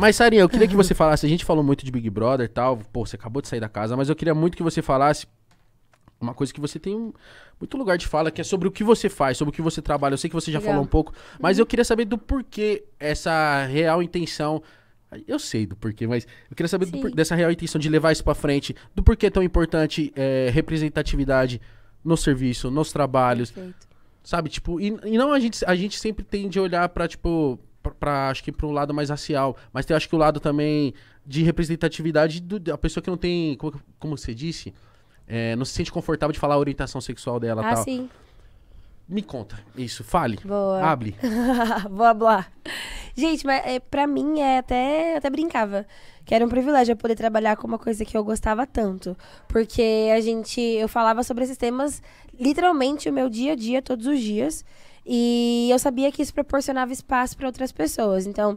Mas, Sarinha, eu queria que você falasse. A gente falou muito de Big Brother e tal. Pô, você acabou de sair da casa, mas eu queria muito que você falasse uma coisa que você tem um, muito lugar de fala, que é sobre o que você faz, sobre o que você trabalha. Eu sei que você já Legal. falou um pouco, mas uhum. eu queria saber do porquê essa real intenção. Eu sei do porquê, mas eu queria saber do, dessa real intenção de levar isso para frente, do porquê é tão importante é, representatividade no serviço, nos trabalhos. Perfeito. Sabe, tipo, e, e não a gente, a gente sempre tende a olhar para tipo, para acho que para um lado mais racial, mas tem acho que o lado também de representatividade da pessoa que não tem, como, como você disse, é, não se sente confortável de falar a orientação sexual dela, ah, tal. Sim. Me conta isso, fale, Boa. Abre. Boa, blá. Gente, mas é, eh, para mim é até até brincava que era um privilégio eu poder trabalhar com uma coisa que eu gostava tanto, porque a gente eu falava sobre esses temas literalmente o meu dia a dia todos os dias. E eu sabia que isso proporcionava espaço para outras pessoas. Então,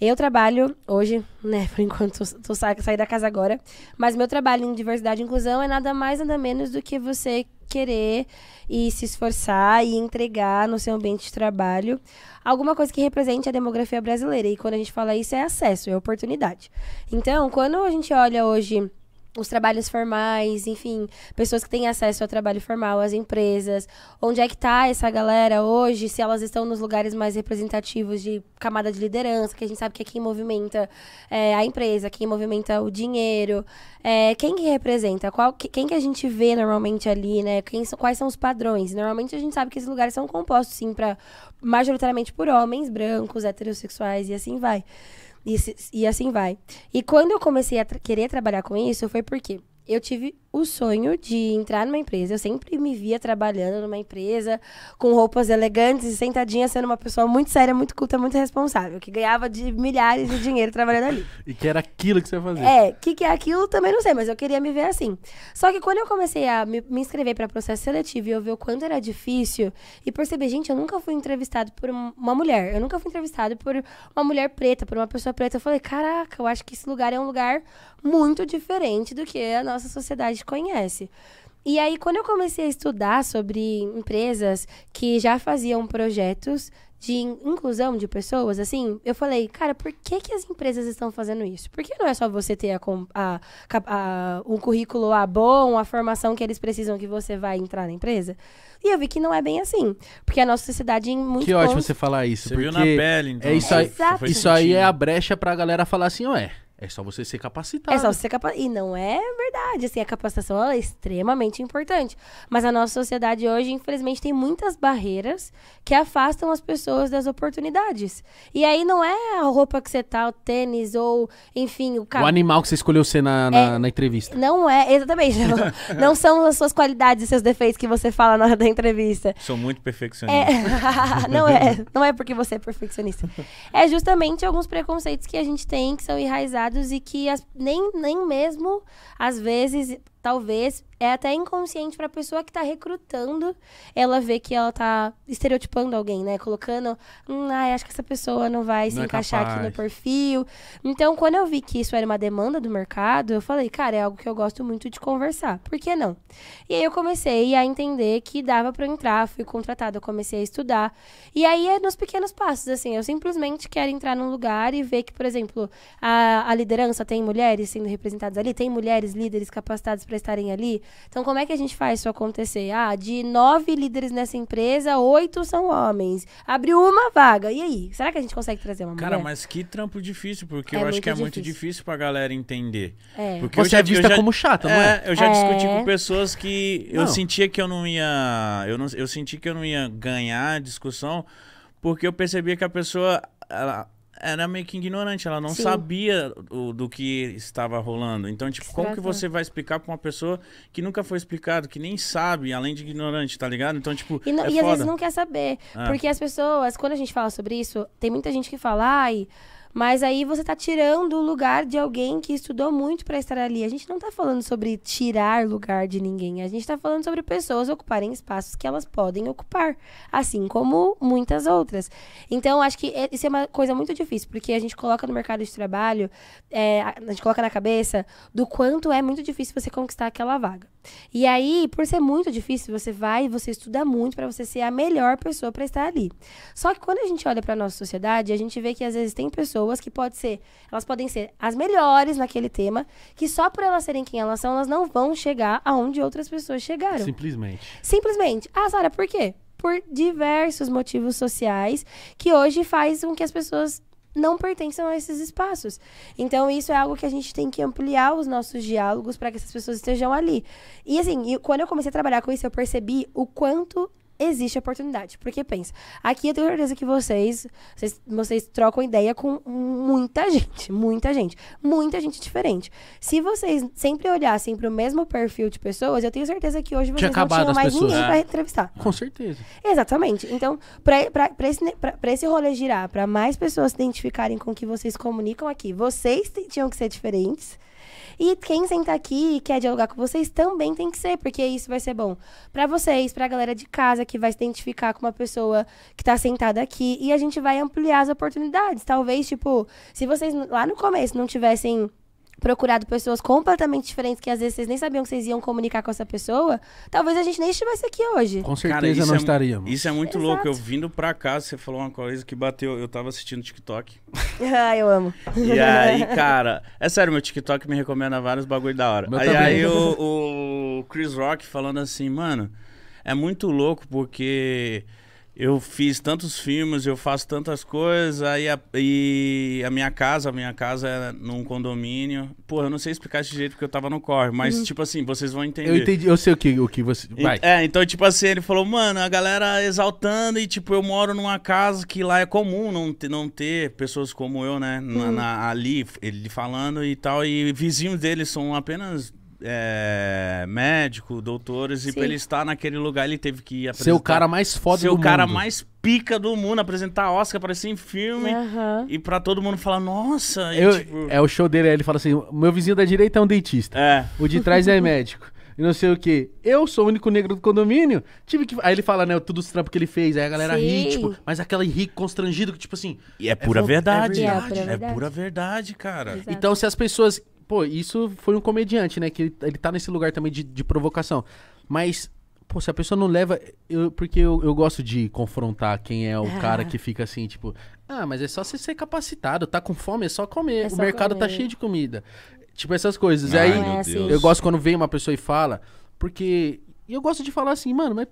eu trabalho hoje, né, por enquanto tô, tô saí da casa agora, mas meu trabalho em diversidade e inclusão é nada mais nada menos do que você querer e se esforçar e entregar no seu ambiente de trabalho alguma coisa que represente a demografia brasileira. E quando a gente fala isso é acesso, é oportunidade. Então, quando a gente olha hoje os trabalhos formais, enfim, pessoas que têm acesso ao trabalho formal, às empresas, onde é que está essa galera hoje, se elas estão nos lugares mais representativos de camada de liderança, que a gente sabe que é quem movimenta é, a empresa, quem movimenta o dinheiro, é, quem que representa, qual, quem que a gente vê normalmente ali, né, quem, quais são os padrões. Normalmente a gente sabe que esses lugares são compostos, sim, para majoritariamente por homens brancos, heterossexuais e assim vai. E, e assim vai. E quando eu comecei a tra querer trabalhar com isso, foi porque eu tive o sonho de entrar numa empresa. Eu sempre me via trabalhando numa empresa com roupas elegantes e sentadinha, sendo uma pessoa muito séria, muito culta, muito responsável, que ganhava de milhares de dinheiro trabalhando ali. e que era aquilo que você fazia. É, o que, que é aquilo também não sei, mas eu queria me ver assim. Só que quando eu comecei a me, me inscrever para processo seletivo e eu ver o quanto era difícil e perceber, gente, eu nunca fui entrevistado por uma mulher, eu nunca fui entrevistado por uma mulher preta, por uma pessoa preta. Eu falei, caraca, eu acho que esse lugar é um lugar muito diferente do que a nossa sociedade gente conhece. E aí, quando eu comecei a estudar sobre empresas que já faziam projetos de inclusão de pessoas, assim, eu falei, cara, por que, que as empresas estão fazendo isso? Por que não é só você ter a, a, a, um currículo A bom, a formação que eles precisam que você vai entrar na empresa? E eu vi que não é bem assim. Porque a nossa sociedade em muito Que pontos... ótimo você falar isso. Você porque viu na pele, então. É isso aí, isso aí é a brecha pra galera falar assim, ué... É só você ser é capacitado. É só você ser capacitado. E não é verdade. Assim, a capacitação é extremamente importante. Mas a nossa sociedade hoje, infelizmente, tem muitas barreiras que afastam as pessoas das oportunidades. E aí não é a roupa que você tá, o tênis, ou, enfim, o carro. O animal que você escolheu ser na, na, é, na entrevista. Não é, exatamente. Não, não, são as suas qualidades e seus defeitos que você fala na hora da entrevista. Sou muito perfeccionista. É... não é. Não é porque você é perfeccionista. É justamente alguns preconceitos que a gente tem que são enraizados e que as, nem, nem mesmo, às vezes, talvez, é até inconsciente para a pessoa que está recrutando ela vê que ela está estereotipando alguém, né? Colocando, hum, ah, acho que essa pessoa não vai não se é encaixar capaz. aqui no perfil. Então, quando eu vi que isso era uma demanda do mercado, eu falei, cara, é algo que eu gosto muito de conversar. Por que não? E aí eu comecei a entender que dava para entrar, fui contratada, comecei a estudar. E aí é nos pequenos passos, assim, eu simplesmente quero entrar num lugar e ver que, por exemplo, a, a liderança tem mulheres sendo representadas ali, tem mulheres líderes capacitadas para estarem ali então, como é que a gente faz isso acontecer? Ah, de nove líderes nessa empresa, oito são homens. Abriu uma vaga. E aí? Será que a gente consegue trazer uma Cara, mulher? Cara, mas que trampo difícil, porque é eu acho que é difícil. muito difícil pra galera entender. É. Porque Você já, é vista já, como chata, não é? é? Eu já é. discuti com pessoas que não. eu sentia que eu não ia... Eu, não, eu senti que eu não ia ganhar a discussão, porque eu percebia que a pessoa... Ela, era meio que ignorante, ela não Sim. sabia do que estava rolando. Então, tipo, como que você vai explicar para uma pessoa que nunca foi explicado, que nem sabe, além de ignorante, tá ligado? Então, tipo. E, não, é e às vezes não quer saber. É. Porque as pessoas, quando a gente fala sobre isso, tem muita gente que fala, ai. Mas aí você está tirando o lugar de alguém que estudou muito para estar ali. A gente não está falando sobre tirar lugar de ninguém. A gente está falando sobre pessoas ocuparem espaços que elas podem ocupar, assim como muitas outras. Então, acho que é, isso é uma coisa muito difícil, porque a gente coloca no mercado de trabalho, é, a gente coloca na cabeça do quanto é muito difícil você conquistar aquela vaga. E aí, por ser muito difícil, você vai, você estuda muito para você ser a melhor pessoa para estar ali. Só que quando a gente olha para nossa sociedade, a gente vê que às vezes tem pessoas pessoas que pode ser, elas podem ser as melhores naquele tema, que só por elas serem quem elas são, elas não vão chegar aonde outras pessoas chegaram. Simplesmente. Simplesmente. Ah, Sara, por quê? Por diversos motivos sociais que hoje faz com que as pessoas não pertençam a esses espaços. Então, isso é algo que a gente tem que ampliar os nossos diálogos para que essas pessoas estejam ali. E assim, quando eu comecei a trabalhar com isso, eu percebi o quanto existe oportunidade. Porque pensa, aqui eu tenho certeza que vocês, vocês, vocês trocam ideia com muita gente, muita gente, muita gente diferente. Se vocês sempre olhassem para o mesmo perfil de pessoas, eu tenho certeza que hoje vocês não tinham mais pessoas, ninguém para entrevistar. É. Com certeza. Exatamente. Então, para esse, esse rolê girar, para mais pessoas se identificarem com o que vocês comunicam aqui, vocês tinham que ser diferentes e quem sentar aqui e quer dialogar com vocês também tem que ser, porque isso vai ser bom para vocês, para a galera de casa que vai se identificar com uma pessoa que está sentada aqui. E a gente vai ampliar as oportunidades. Talvez, tipo, se vocês lá no começo não tivessem procurado pessoas completamente diferentes que às vezes vocês nem sabiam que vocês iam comunicar com essa pessoa, talvez a gente nem estivesse aqui hoje. Com certeza não é, estaríamos. Isso é muito Exato. louco. Eu vindo pra casa você falou uma coisa que bateu. Eu tava assistindo TikTok. ah, eu amo. E aí, cara, é sério, meu TikTok me recomenda vários bagulho da hora. Aí, aí, o, o Chris Rock falando assim, mano, é muito louco porque eu fiz tantos filmes, eu faço tantas coisas, aí a, e a minha casa, a minha casa era é num condomínio. Porra, eu não sei explicar esse jeito porque eu tava no corre, mas uhum. tipo assim, vocês vão entender. Eu entendi, eu sei o que, o que você. Vai. É, então tipo assim, ele falou, mano, a galera exaltando e tipo, eu moro numa casa que lá é comum não ter, não ter pessoas como eu, né, na, uhum. na, ali, ele falando e tal, e vizinhos dele são apenas é, médico, doutores, Sim. e pra ele estar naquele lugar, ele teve que apresentar. Ser o cara mais foda do mundo. Ser o cara mais pica do mundo, apresentar Oscar, aparecer em filme. Uhum. E pra todo mundo falar, nossa. Eu, tipo... É o show dele, ele fala assim: meu vizinho da direita é um dentista. É. O de trás é médico. E não sei o que. Eu sou o único negro do condomínio. Tive que. Aí ele fala, né, tudo os trampos que ele fez. Aí a galera Sim. ri, tipo, mas aquela ri constrangido que, tipo assim. E é pura é, verdade. É, verdade. É, pura é verdade, cara. Exato. Então, se as pessoas pô, isso foi um comediante, né? Que ele, ele tá nesse lugar também de, de provocação. Mas pô, se a pessoa não leva. Eu, porque eu, eu gosto de confrontar quem é o é. cara que fica assim, tipo, ah, mas é só você ser capacitado, tá com fome, é só comer. É o mercado tá comer. tá cheio de comida. Tipo, essas coisas. Ai, aí, é, eu Deus. gosto quando vem uma pessoa e fala, porque. E eu gosto de falar assim, mano, mas,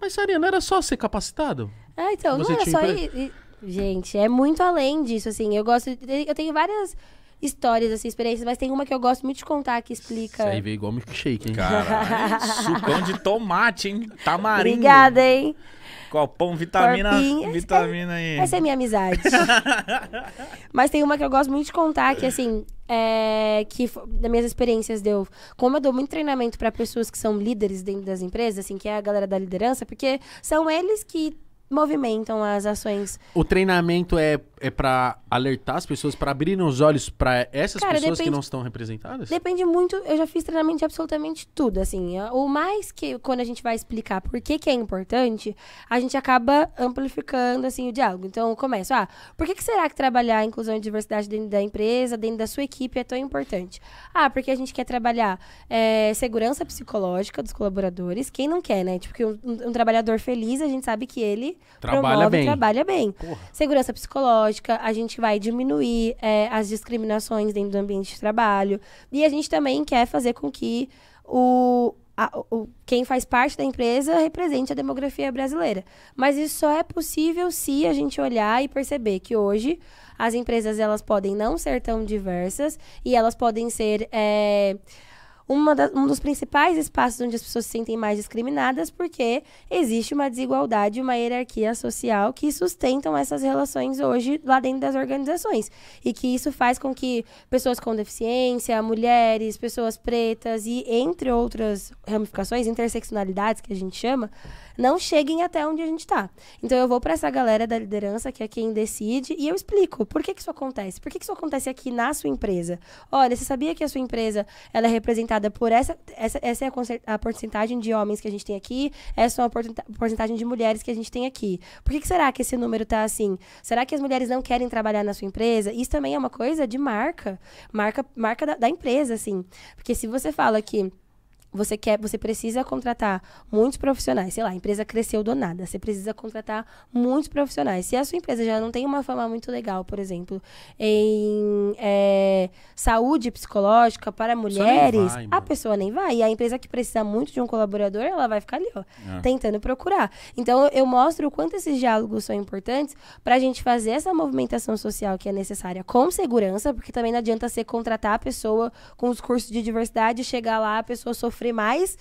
mas Saria, não era só ser capacitado? É, então, você não era é só. Empre... Gente, é muito além disso, assim. Eu gosto. De, eu tenho várias histórias, assim, experiências, mas tem uma que eu gosto muito de contar que explica. Isso aí veio igual milkshake, hein? Cara, sucão de tomate, hein? Tamarindo. Obrigada, hein? Copão, vitamina, Corpinho. vitamina é, aí. Essa é minha amizade. mas tem uma que eu gosto muito de contar que, assim, é, que das minhas experiências deu. Como eu dou muito treinamento para pessoas que são líderes dentro das empresas, assim, que é a galera da liderança, porque são eles que movimentam as ações. O treinamento é, é para alertar as pessoas, para abrir os olhos para essas Cara, pessoas depende, que não estão representadas? Depende muito. Eu já fiz treinamento de absolutamente tudo, assim. É, o mais que quando a gente vai explicar por que, que é importante, a gente acaba amplificando, assim, o diálogo. Então, eu começo. Ah, por que, que será que trabalhar a inclusão e diversidade dentro da empresa, dentro da sua equipe é tão importante? Ah, porque a gente quer trabalhar é, segurança psicológica dos colaboradores. Quem não quer, né? Tipo, que um, um trabalhador feliz, a gente sabe que ele trabalha promove, bem. trabalha bem. Porra. Segurança psicológica, a gente vai diminuir é, as discriminações dentro do ambiente de trabalho. E a gente também quer fazer com que o, a, o, quem faz parte da empresa represente a demografia brasileira. Mas isso só é possível se a gente olhar e perceber que hoje as empresas elas podem não ser tão diversas e elas podem ser... É, um dos principais espaços onde as pessoas se sentem mais discriminadas, porque existe uma desigualdade, uma hierarquia social que sustentam essas relações hoje lá dentro das organizações. E que isso faz com que pessoas com deficiência, mulheres, pessoas pretas e entre outras ramificações, interseccionalidades que a gente chama, não cheguem até onde a gente está. Então eu vou para essa galera da liderança, que é quem decide, e eu explico por que, que isso acontece. Por que, que isso acontece aqui na sua empresa? Olha, você sabia que a sua empresa ela é representada por essa. Essa, essa é a, a porcentagem de homens que a gente tem aqui, essa é a porcentagem de mulheres que a gente tem aqui. Por que, que será que esse número está assim? Será que as mulheres não querem trabalhar na sua empresa? Isso também é uma coisa de marca. Marca, marca da, da empresa, assim. Porque se você fala que você quer, você precisa contratar muitos profissionais. Sei lá, a empresa cresceu do nada. Você precisa contratar muitos profissionais. Se a sua empresa já não tem uma fama muito legal, por exemplo, em é, saúde psicológica para mulheres, vai, a pessoa nem vai. E a empresa que precisa muito de um colaborador, ela vai ficar ali, ó, é. tentando procurar. Então eu mostro o quanto esses diálogos são importantes para a gente fazer essa movimentação social que é necessária com segurança, porque também não adianta você contratar a pessoa com os cursos de diversidade e chegar lá a pessoa sofrer sofrer mais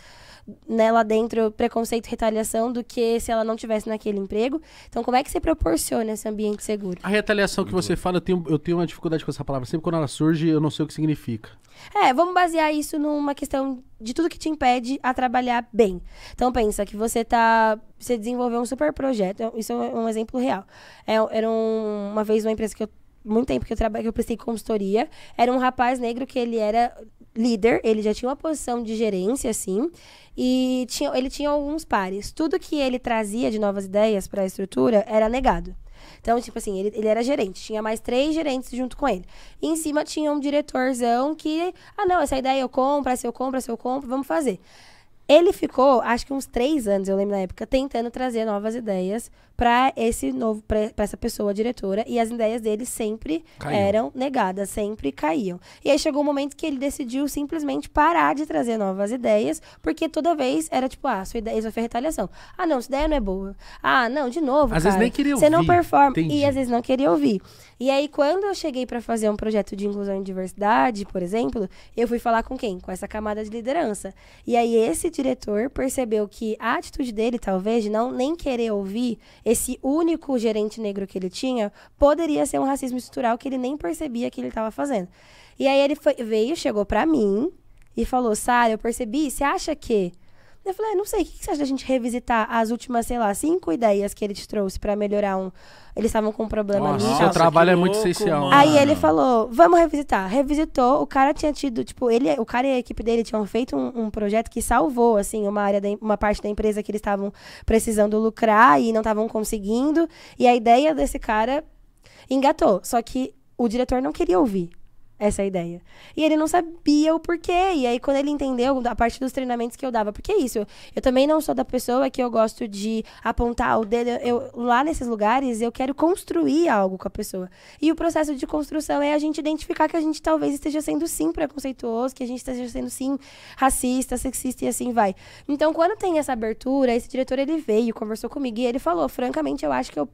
né, dentro preconceito e retaliação do que se ela não tivesse naquele emprego. Então, como é que você proporciona esse ambiente seguro? A retaliação que você fala, eu tenho, eu tenho uma dificuldade com essa palavra. Sempre quando ela surge, eu não sei o que significa. É, vamos basear isso numa questão de tudo que te impede a trabalhar bem. Então pensa que você tá. Você desenvolveu um super projeto. Isso é um exemplo real. É, era um, uma vez uma empresa que eu muito tempo que eu trabalhei, que eu prestei consultoria, era um rapaz negro que ele era líder, ele já tinha uma posição de gerência, assim, e tinha, ele tinha alguns pares. Tudo que ele trazia de novas ideias para a estrutura era negado. Então, tipo assim, ele, ele era gerente, tinha mais três gerentes junto com ele. E em cima tinha um diretorzão que, ah, não, essa ideia eu compro, essa eu compro, essa eu compro, vamos fazer. Ele ficou, acho que uns três anos, eu lembro na época, tentando trazer novas ideias para esse novo, para essa pessoa diretora, e as ideias dele sempre Caiu. eram negadas, sempre caíam. E aí chegou um momento que ele decidiu simplesmente parar de trazer novas ideias, porque toda vez era tipo, ah, sua ideia, isso foi retaliação. Ah, não, sua ideia não é boa. Ah, não, de novo, às cara, vezes nem queria ouvir. Você não performa Entendi. e às vezes não queria ouvir. E aí quando eu cheguei para fazer um projeto de inclusão e diversidade, por exemplo, eu fui falar com quem? Com essa camada de liderança. E aí esse diretor percebeu que a atitude dele, talvez, de não nem querer ouvir esse único gerente negro que ele tinha, poderia ser um racismo estrutural que ele nem percebia que ele estava fazendo. E aí ele foi, veio, chegou para mim e falou: Sara, eu percebi, você acha que eu falei, ah, não sei, o que você acha da gente revisitar as últimas, sei lá, cinco ideias que ele te trouxe para melhorar um. Eles estavam com um problema Nossa, ali. Seu trabalho é muito essencial. Aí ele falou, vamos revisitar. Revisitou, o cara tinha tido, tipo, ele, o cara e a equipe dele tinham feito um, um projeto que salvou, assim, uma área, de uma parte da empresa que eles estavam precisando lucrar e não estavam conseguindo. E a ideia desse cara engatou. Só que o diretor não queria ouvir essa ideia. E ele não sabia o porquê. E aí, quando ele entendeu, a parte dos treinamentos que eu dava, porque é isso, eu, eu também não sou da pessoa que eu gosto de apontar o dedo. Eu, lá nesses lugares, eu quero construir algo com a pessoa. E o processo de construção é a gente identificar que a gente talvez esteja sendo sim preconceituoso, que a gente esteja sendo sim racista, sexista e assim vai. Então, quando tem essa abertura, esse diretor ele veio, conversou comigo e ele falou: francamente, eu acho que eu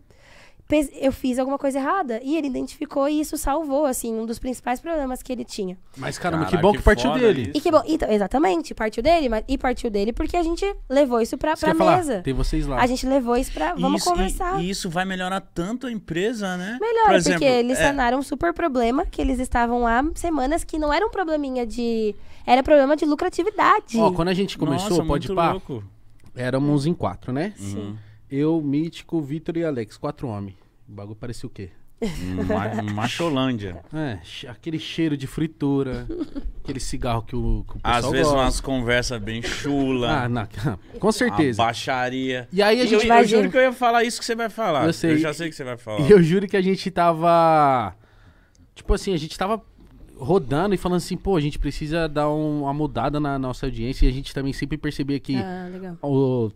eu fiz alguma coisa errada. E ele identificou e isso salvou, assim, um dos principais problemas que ele tinha. Mas, caramba, Caraca, que bom que, que partiu dele. Isso. E que bom, então, exatamente, partiu dele, mas, e partiu dele porque a gente levou isso pra, pra mesa. Falar, tem vocês lá. A gente levou isso pra. Vamos isso, conversar. E, e, isso vai melhorar tanto a empresa, né? Melhor, Por exemplo, porque eles é... sanaram um super problema que eles estavam lá semanas que não era um probleminha de. Era problema de lucratividade. Ó, quando a gente começou, Nossa, pode pá, louco. éramos em quatro, né? Sim. Uhum. Eu, Mítico, Vitor e Alex, quatro homens. O bagulho parecia o quê? Hum, ma Macholândia. É, aquele cheiro de fritura, aquele cigarro que o, que o pessoal Às vezes gosta. umas conversas bem chula. Ah, não, com certeza. baixaria. E aí a gente... eu, eu juro que eu ia falar isso que você vai falar. Eu, sei, eu já sei que você vai falar. E eu juro que a gente tava... Tipo assim, a gente tava rodando e falando assim, pô, a gente precisa dar um, uma mudada na nossa audiência. E a gente também sempre percebia que ah, o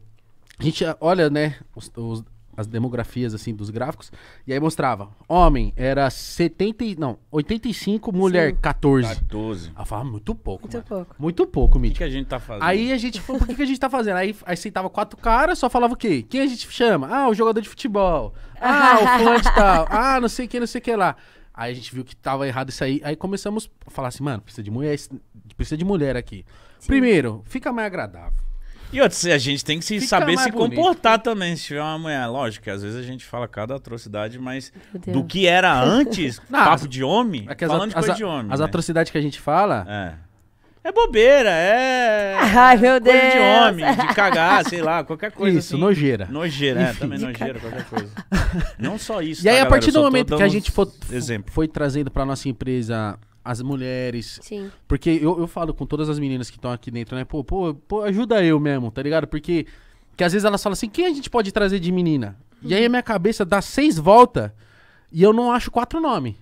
a gente ah, olha, né, os, os, as demografias assim dos gráficos e aí mostrava, homem era 70, não, 85, mulher Sim. 14. 14. Ela falava muito pouco. Muito mano. pouco. Muito pouco, Mitch. O que, que, a gente tá fazendo? Aí a gente falou, por que, que, a gente tá fazendo? Aí, aí sentava quatro caras, só falava o quê? Quem a gente chama? Ah, o jogador de futebol. Ah, o fã de tal. Ah, não sei quem, não sei que lá. Aí a gente viu que tava errado isso aí. Aí começamos a falar assim, mano, precisa de mulher, precisa de mulher aqui. Sim. Primeiro, fica mais agradável. E outra, a gente tem que se saber se bonito. comportar também. Se tiver uma mulher, lógico, que às vezes a gente fala cada atrocidade, mas do que era antes, Não, papo as, de homem, é falando de coisa de homem. As né? atrocidades que a gente fala. É. É bobeira, é. Ai, meu coisa Deus. de homem, de cagar, sei lá, qualquer coisa. Isso, assim. nojeira. Nojeira, é, Enfim, é, também nojeira, qualquer coisa. Não só isso. E tá, aí, a partir do momento que a gente foi, foi trazendo para nossa empresa as mulheres. Sim. Porque eu, eu falo com todas as meninas que estão aqui dentro, né? Pô, pô, pô, ajuda eu mesmo, tá ligado? Porque que às vezes elas falam assim: quem a gente pode trazer de menina? E aí a minha cabeça dá seis voltas e eu não acho quatro nomes.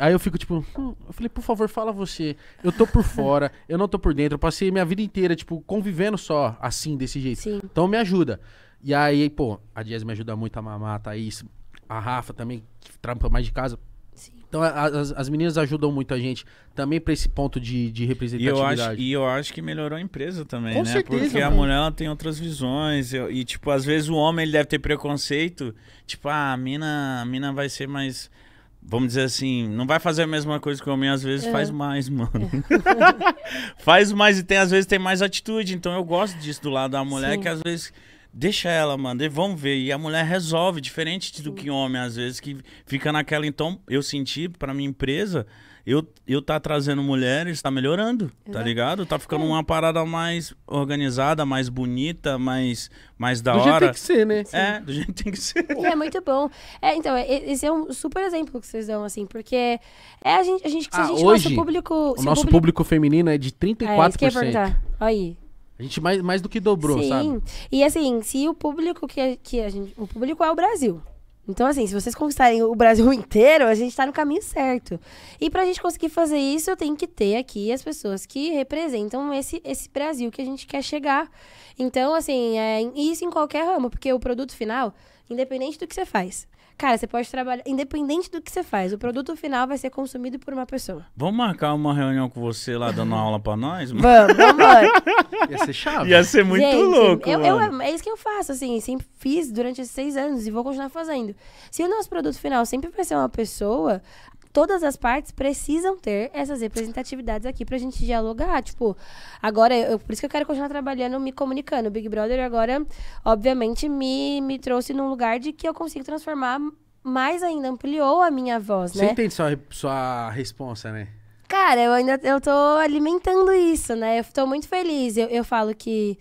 Aí eu fico tipo, hum. eu falei, por favor, fala você. Eu tô por fora, eu não tô por dentro. Eu passei minha vida inteira, tipo, convivendo só assim, desse jeito. Sim. Então me ajuda. E aí, pô, a Jazz me ajuda muito, a mamar, a Thaís, a Rafa também, que trampa mais de casa. Então as, as meninas ajudam muito a gente também para esse ponto de, de representatividade. E eu, acho, e eu acho que melhorou a empresa também, Com né? Certeza, Porque mano. a né? mulher ela tem outras visões. Eu, e, tipo, às vezes o homem ele deve ter preconceito. Tipo, ah, a mina, a mina vai ser mais vamos dizer assim, não vai fazer a mesma coisa que o homem, às vezes é. faz mais, mano. É. faz mais e tem, às vezes tem mais atitude. Então eu gosto disso do lado da mulher, Sim. que às vezes deixa ela, mano, e vamos ver. E a mulher resolve, diferente do que homem, às vezes, que fica naquela. Então, eu senti, pra minha empresa, eu, eu tá trazendo mulheres, tá melhorando, tá Exato. tá ligado? Tá ficando é. uma parada mais organizada, mais bonita, mais, mais da do hora. Do jeito tem que ser, né? É, Sim. É, do jeito tem que ser. E é muito bom. É, então, é, esse é um super exemplo que vocês dão, assim, porque é, é a gente, a gente, se ah, a gente hoje, nosso público... O nosso público... público... feminino é de 34%. É, isso que eu ia Aí, a gente mais, mais do que dobrou, Sim. sabe? E assim, se o público que, que a gente. O público é o Brasil. Então, assim, se vocês conquistarem o Brasil inteiro, a gente tá no caminho certo. E pra gente conseguir fazer isso, tem que ter aqui as pessoas que representam esse, esse Brasil que a gente quer chegar. Então, assim, é isso em qualquer ramo, porque o produto final, independente do que você faz. Cara, você pode trabalhar, independente do que você faz, o produto final vai ser consumido por uma pessoa. Vamos marcar uma reunião com você lá dando aula pra nós? Mano? Vamos, vamos. Ia ser chave. Ia ser muito Gente, louco. Eu, eu, é isso que eu faço, assim, sempre fiz durante esses seis anos e vou continuar fazendo. Se o nosso produto final sempre vai ser uma pessoa, todas as partes precisam ter essas representatividades aqui pra gente dialogar. Tipo, agora, eu, por isso que eu quero continuar trabalhando, me comunicando. O Big Brother agora, obviamente, me, me trouxe num lugar de que eu consigo transformar mais ainda, ampliou a minha voz, Você né? Você entende sua, sua resposta né? Cara, eu ainda eu tô alimentando isso, né? Eu tô muito feliz. Eu, eu falo que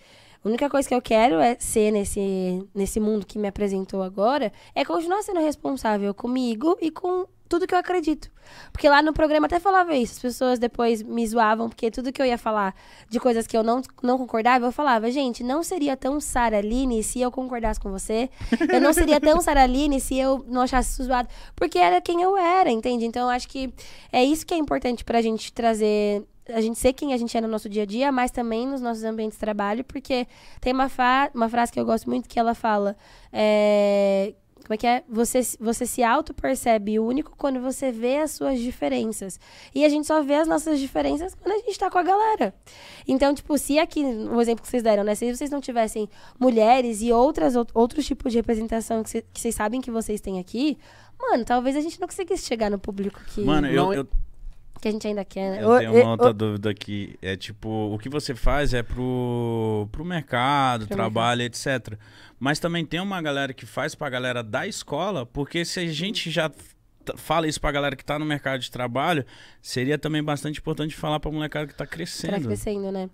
a única coisa que eu quero é ser nesse, nesse mundo que me apresentou agora é continuar sendo responsável comigo e com tudo que eu acredito. Porque lá no programa até falava isso. As pessoas depois me zoavam, porque tudo que eu ia falar de coisas que eu não, não concordava, eu falava, gente, não seria tão Sara se eu concordasse com você. Eu não seria tão Sara se eu não achasse zoado. Porque era quem eu era, entende? Então eu acho que é isso que é importante pra gente trazer a gente ser quem a gente é no nosso dia a dia, mas também nos nossos ambientes de trabalho, porque tem uma, uma frase que eu gosto muito que ela fala. É, como é que é? Você, você se auto-percebe único quando você vê as suas diferenças. E a gente só vê as nossas diferenças quando a gente está com a galera. Então, tipo, se aqui, o exemplo que vocês deram, né? Se vocês não tivessem mulheres e outras, outros tipos de representação que, vocês sabem que vocês têm aqui, mano, talvez a gente não conseguisse chegar no público que. Mano, eu, não... É eu que a gente ainda quer, né? Eu tenho uma outra eu... dúvida aqui. É tipo, o que você faz é pro, pro mercado, pro trabalho, mercado. etc. Mas também tem uma galera que faz pra galera da escola, porque se a gente já fala isso pra galera que tá no mercado de trabalho, seria também bastante importante falar pra molecada que tá crescendo. Tá crescendo, né?